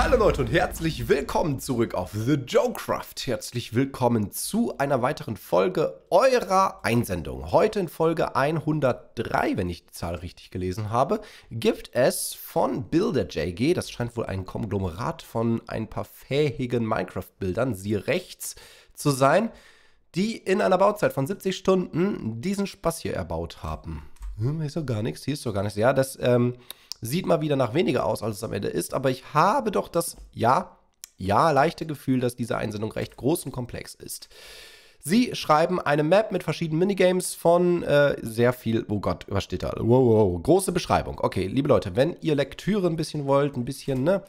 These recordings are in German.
Hallo Leute und herzlich willkommen zurück auf The Joe Craft. Herzlich willkommen zu einer weiteren Folge eurer Einsendung. Heute in Folge 103, wenn ich die Zahl richtig gelesen habe, gibt es von BuilderJG, das scheint wohl ein Konglomerat von ein paar fähigen Minecraft-Bildern, siehe rechts, zu sein, die in einer Bauzeit von 70 Stunden diesen Spaß hier erbaut haben. Hm, ist doch gar nichts, hier ist doch gar nichts. Ja, das, ähm, Sieht mal wieder nach weniger aus, als es am Ende ist, aber ich habe doch das ja, ja leichte Gefühl, dass diese Einsendung recht groß und komplex ist. Sie schreiben eine Map mit verschiedenen Minigames von äh, sehr viel. Oh Gott, was steht da? Wow, wow, große Beschreibung. Okay, liebe Leute, wenn ihr Lektüre ein bisschen wollt, ein bisschen, ne?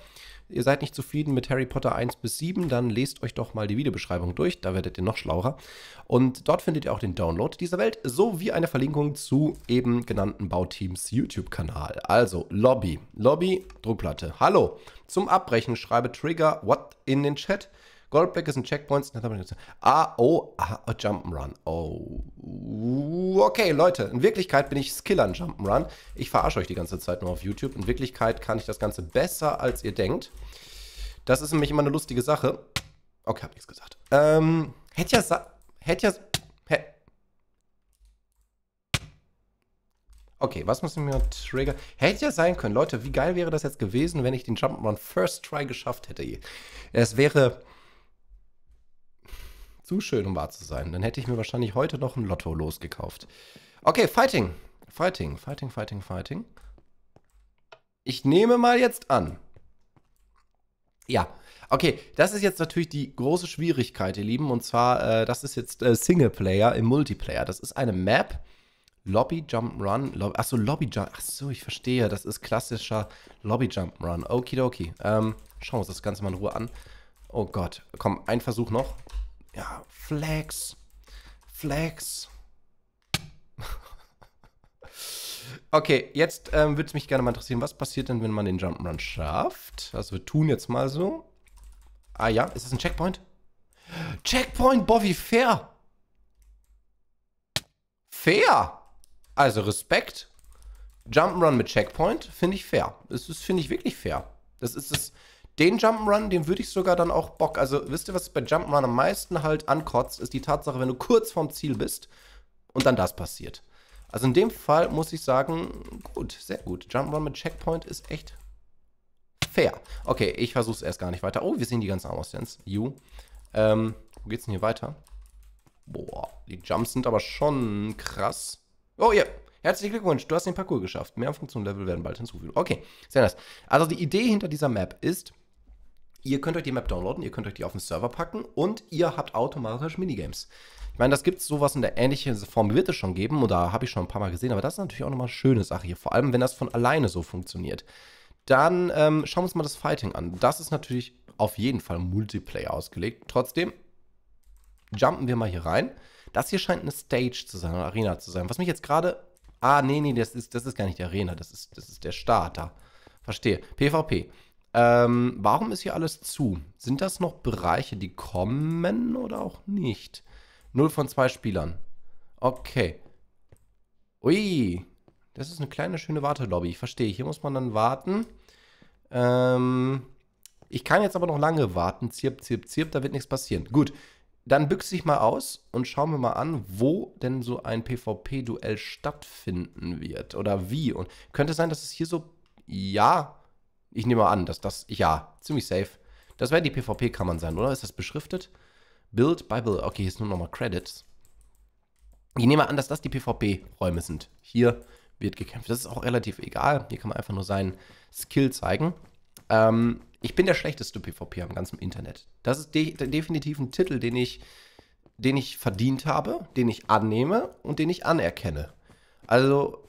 ihr seid nicht zufrieden mit Harry Potter 1 bis 7, dann lest euch doch mal die Videobeschreibung durch, da werdet ihr noch schlauer. Und dort findet ihr auch den Download dieser Welt sowie eine Verlinkung zu eben genannten Bauteams YouTube-Kanal. Also Lobby, Lobby, Druckplatte. Hallo, zum Abbrechen schreibe Trigger What in den Chat. Goldback ist ein Checkpoints. Ah, oh, ah, oh, Jump'n'Run. Oh, okay, Leute, in Wirklichkeit bin ich Skiller in Jump'n'Run. Ich verarsche euch die ganze Zeit nur auf YouTube. In Wirklichkeit kann ich das Ganze besser, als ihr denkt. Das ist nämlich immer eine lustige Sache. Okay, hab nichts gesagt. Ähm, hätte ja, sa hätte ja, Okay, was muss ich mir trigger? Hätte ja sein können. Leute, wie geil wäre das jetzt gewesen, wenn ich den Jump'n'Run First Try geschafft hätte. Es wäre zu schön, um wahr zu sein. Dann hätte ich mir wahrscheinlich heute noch ein Lotto losgekauft. Okay, Fighting. Fighting, Fighting, Fighting, Fighting. Ich nehme mal jetzt an. Ja, okay. Das ist jetzt natürlich die große Schwierigkeit, ihr Lieben. Und zwar, äh, das ist jetzt äh, Singleplayer im Multiplayer. Das ist eine Map. Lobby Jump Run. Lob Achso, Lobby Jump. Achso, ich verstehe. Das ist klassischer Lobby Jump Run. Okidoki. Ähm, schauen wir uns das Ganze mal in Ruhe an. Oh Gott. Komm, ein Versuch noch. Ja, Flex. Flex. okay, jetzt ähm, würde es mich gerne mal interessieren, was passiert denn, wenn man den Jump'n'Run schafft? Also wir tun jetzt mal so. Ah ja, ist das ein Checkpoint? Checkpoint, Bobby, fair. Fair. Also Respekt. Jump'n'Run mit Checkpoint finde ich fair. Das finde ich, wirklich fair. Das ist das den Jump'n'Run, den würde ich sogar dann auch Bock. Also, wisst ihr, was bei Jump'n'Run am meisten halt ankotzt, ist die Tatsache, wenn du kurz vorm Ziel bist und dann das passiert. Also in dem Fall muss ich sagen, gut, sehr gut. Jump'n'Run mit Checkpoint ist echt fair. Okay, ich versuch's erst gar nicht weiter. Oh, wir sehen die ganzen Armor-Stands. You. Ähm, wo geht's denn hier weiter? Boah, die Jumps sind aber schon krass. Oh, ja. Yeah. Herzlichen Glückwunsch, du hast den Parcours geschafft. Mehr Funktionen Level werden bald hinzufügen. Okay, sehr nice. Also die Idee hinter dieser Map ist, Ihr könnt euch die Map downloaden, ihr könnt euch die auf den Server packen und ihr habt automatisch Minigames. Ich meine, das gibt es sowas in der ähnlichen Form wird es schon geben oder habe ich schon ein paar Mal gesehen, aber das ist natürlich auch nochmal eine schöne Sache hier, vor allem wenn das von alleine so funktioniert. Dann ähm, schauen wir uns mal das Fighting an. Das ist natürlich auf jeden Fall Multiplayer ausgelegt. Trotzdem jumpen wir mal hier rein. Das hier scheint eine Stage zu sein, eine Arena zu sein. Was mich jetzt gerade... Ah, nee, nee, das ist, das ist gar nicht die Arena, das ist, das ist der Starter. Verstehe. PvP. Ähm, warum ist hier alles zu? Sind das noch Bereiche, die kommen oder auch nicht? Null von zwei Spielern. Okay. Ui. Das ist eine kleine, schöne Wartelobby. Ich verstehe. Hier muss man dann warten. Ähm, ich kann jetzt aber noch lange warten. Zirp, zirp, zirp. Da wird nichts passieren. Gut. Dann büchse ich mal aus und schauen wir mal an, wo denn so ein PvP-Duell stattfinden wird. Oder wie. Und könnte sein, dass es hier so... Ja, ich nehme an, dass das, ja, ziemlich safe. Das werden die PvP-Kammern sein, oder? Ist das beschriftet? Build by Build. Okay, hier ist nur nochmal Credits. Ich nehme an, dass das die PvP-Räume sind. Hier wird gekämpft. Das ist auch relativ egal. Hier kann man einfach nur seinen Skill zeigen. Ähm, ich bin der schlechteste PvP am ganzen Internet. Das ist de definitiv ein Titel, den ich, den ich verdient habe, den ich annehme und den ich anerkenne. Also,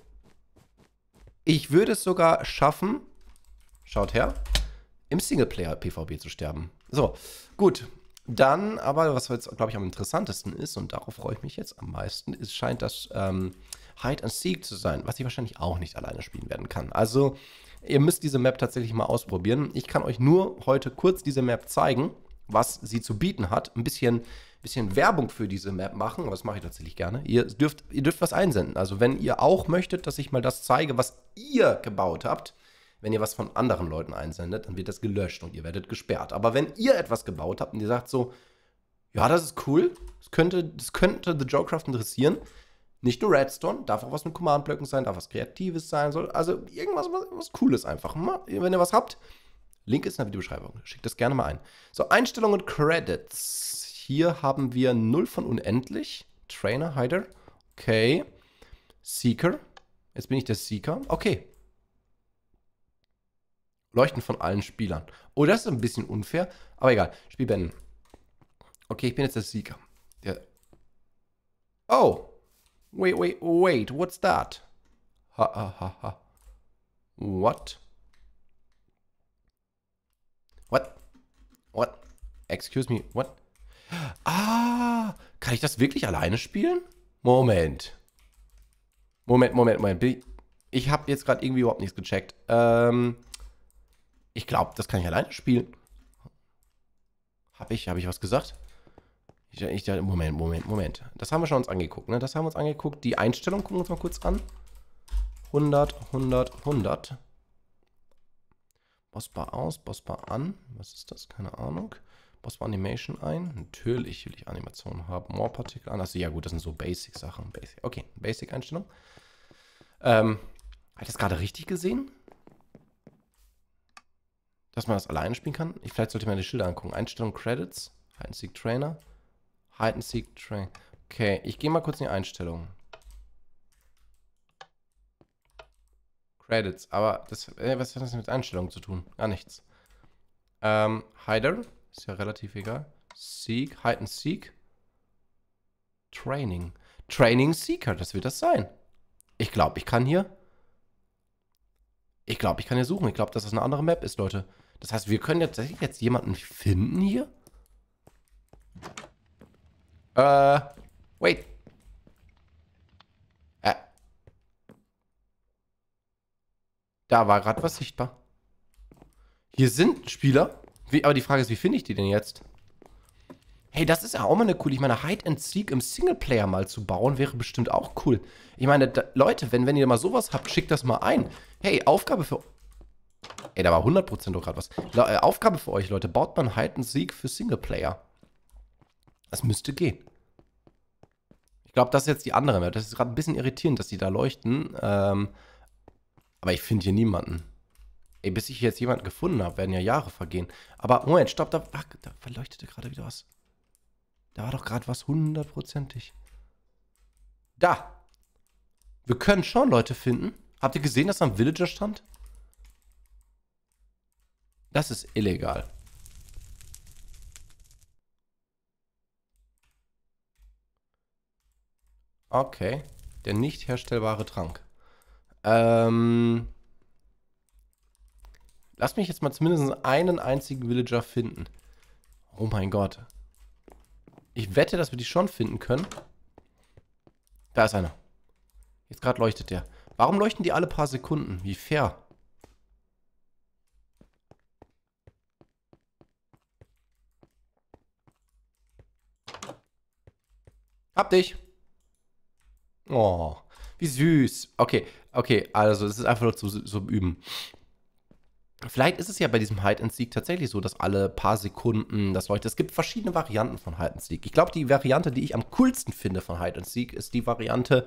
ich würde es sogar schaffen, Schaut her. Im Singleplayer-PvP zu sterben. So, gut. Dann, aber was jetzt, glaube ich, am interessantesten ist, und darauf freue ich mich jetzt am meisten, ist, scheint das ähm, Hide and Seek zu sein, was ich wahrscheinlich auch nicht alleine spielen werden kann. Also, ihr müsst diese Map tatsächlich mal ausprobieren. Ich kann euch nur heute kurz diese Map zeigen, was sie zu bieten hat. Ein bisschen, bisschen Werbung für diese Map machen, aber das mache ich tatsächlich gerne. Ihr dürft, ihr dürft was einsenden. Also, wenn ihr auch möchtet, dass ich mal das zeige, was ihr gebaut habt, wenn ihr was von anderen Leuten einsendet, dann wird das gelöscht und ihr werdet gesperrt. Aber wenn ihr etwas gebaut habt und ihr sagt so, ja, das ist cool, das könnte, das könnte The Joecraft interessieren, nicht nur Redstone, darf auch was mit Command-Blöcken sein, darf was Kreatives sein, soll, also irgendwas was, was Cooles einfach. wenn ihr was habt, Link ist in der Videobeschreibung. Schickt das gerne mal ein. So, Einstellungen und Credits. Hier haben wir 0 von unendlich. Trainer, Hider. Okay. Seeker. Jetzt bin ich der Seeker. Okay. Leuchten von allen Spielern. Oh, das ist ein bisschen unfair, aber egal. Spiel beenden. Okay, ich bin jetzt der Sieger. Ja. Oh! Wait, wait, wait, what's that? Ha, ha, ha, ha. What? What? What? Excuse me, what? Ah! Kann ich das wirklich alleine spielen? Moment. Moment, Moment, Moment. Ich habe jetzt gerade irgendwie überhaupt nichts gecheckt. Ähm, ich glaube, das kann ich alleine spielen. Habe ich, habe ich was gesagt? Ich, ich, Moment, Moment, Moment. Das haben wir schon uns angeguckt, ne? Das haben wir uns angeguckt. Die Einstellung gucken wir uns mal kurz an. 100, 100, 100. Bossbar aus, Bossbar an. Was ist das? Keine Ahnung. Bossbar Animation ein. Natürlich will ich Animation haben. More Partikel an. Achso, ja gut, das sind so Basic-Sachen. Basic. Okay, Basic-Einstellung. Ähm, hat das gerade richtig gesehen? dass man das alleine spielen kann. Ich, vielleicht sollte ich mir die Schilder angucken. Einstellung Credits, Hide and Seek Trainer, Hide and Seek Trainer. Okay, ich gehe mal kurz in die Einstellungen. Credits, aber das, äh, was hat das mit Einstellungen zu tun? Gar nichts. Ähm, Hider, ist ja relativ egal. Seek, Hide and Seek. Training. Training Seeker, das wird das sein. Ich glaube, ich kann hier. Ich glaube, ich kann hier suchen. Ich glaube, dass das eine andere Map ist, Leute. Das heißt, wir können jetzt, jetzt jemanden finden hier. Äh, wait. Äh. Da war gerade was sichtbar. Hier sind Spieler. Wie, aber die Frage ist, wie finde ich die denn jetzt? Hey, das ist ja auch mal eine cool. Ich meine, Hide and Seek im Singleplayer mal zu bauen, wäre bestimmt auch cool. Ich meine, da, Leute, wenn, wenn ihr mal sowas habt, schickt das mal ein. Hey, Aufgabe für Ey, da war 100% doch gerade was. La äh, Aufgabe für euch, Leute. Baut man Hide Sieg für Singleplayer. Das müsste gehen. Ich glaube, das ist jetzt die andere. Das ist gerade ein bisschen irritierend, dass die da leuchten. Ähm, aber ich finde hier niemanden. Ey, bis ich jetzt jemanden gefunden habe, werden ja Jahre vergehen. Aber Moment, stopp, da, ach, da verleuchtete gerade wieder was. Da war doch gerade was hundertprozentig. Da! Wir können schon Leute finden. Habt ihr gesehen, dass da ein Villager stand? Das ist illegal. Okay. Der nicht herstellbare Trank. Ähm. Lass mich jetzt mal zumindest einen einzigen Villager finden. Oh mein Gott. Ich wette, dass wir die schon finden können. Da ist einer. Jetzt gerade leuchtet der. Warum leuchten die alle paar Sekunden? Wie fair. Hab dich. Oh, wie süß. Okay, okay, also es ist einfach nur zum, zum Üben. Vielleicht ist es ja bei diesem Hide and Seek tatsächlich so, dass alle paar Sekunden das leuchtet. Es gibt verschiedene Varianten von Hide and Seek. Ich glaube, die Variante, die ich am coolsten finde von Hide and Seek, ist die Variante,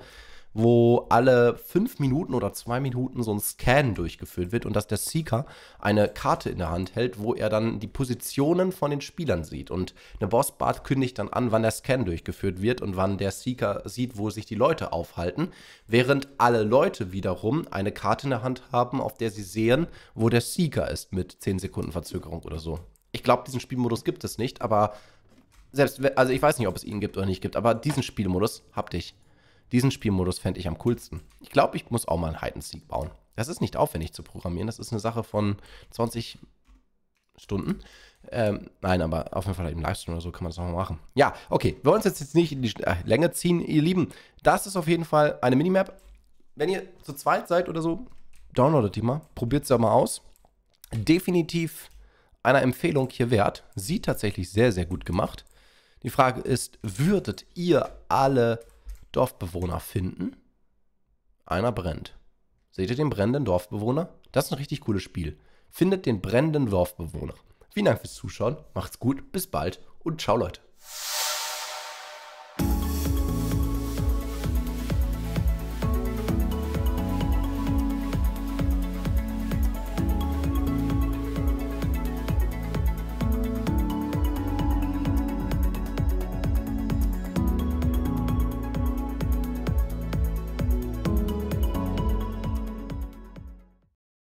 wo alle fünf Minuten oder zwei Minuten so ein Scan durchgeführt wird und dass der Seeker eine Karte in der Hand hält, wo er dann die Positionen von den Spielern sieht. Und eine Bossbart kündigt dann an, wann der Scan durchgeführt wird und wann der Seeker sieht, wo sich die Leute aufhalten, während alle Leute wiederum eine Karte in der Hand haben, auf der sie sehen, wo der Seeker ist mit 10 Sekunden Verzögerung oder so. Ich glaube, diesen Spielmodus gibt es nicht, aber selbst, also ich weiß nicht, ob es ihn gibt oder nicht gibt, aber diesen Spielmodus habt ich. Diesen Spielmodus fände ich am coolsten. Ich glaube, ich muss auch mal einen Hide and Seek bauen. Das ist nicht aufwendig zu programmieren. Das ist eine Sache von 20 Stunden. Ähm, nein, aber auf jeden Fall im Livestream oder so kann man das auch mal machen. Ja, okay. Wir wollen uns jetzt nicht in die äh, Länge ziehen, ihr Lieben. Das ist auf jeden Fall eine Minimap. Wenn ihr zu zweit seid oder so, downloadet die mal. Probiert sie ja mal aus. Definitiv einer Empfehlung hier wert. Sie tatsächlich sehr, sehr gut gemacht. Die Frage ist, würdet ihr alle Dorfbewohner finden. Einer brennt. Seht ihr den brennenden Dorfbewohner? Das ist ein richtig cooles Spiel. Findet den brennenden Dorfbewohner. Vielen Dank fürs Zuschauen, macht's gut, bis bald und ciao Leute.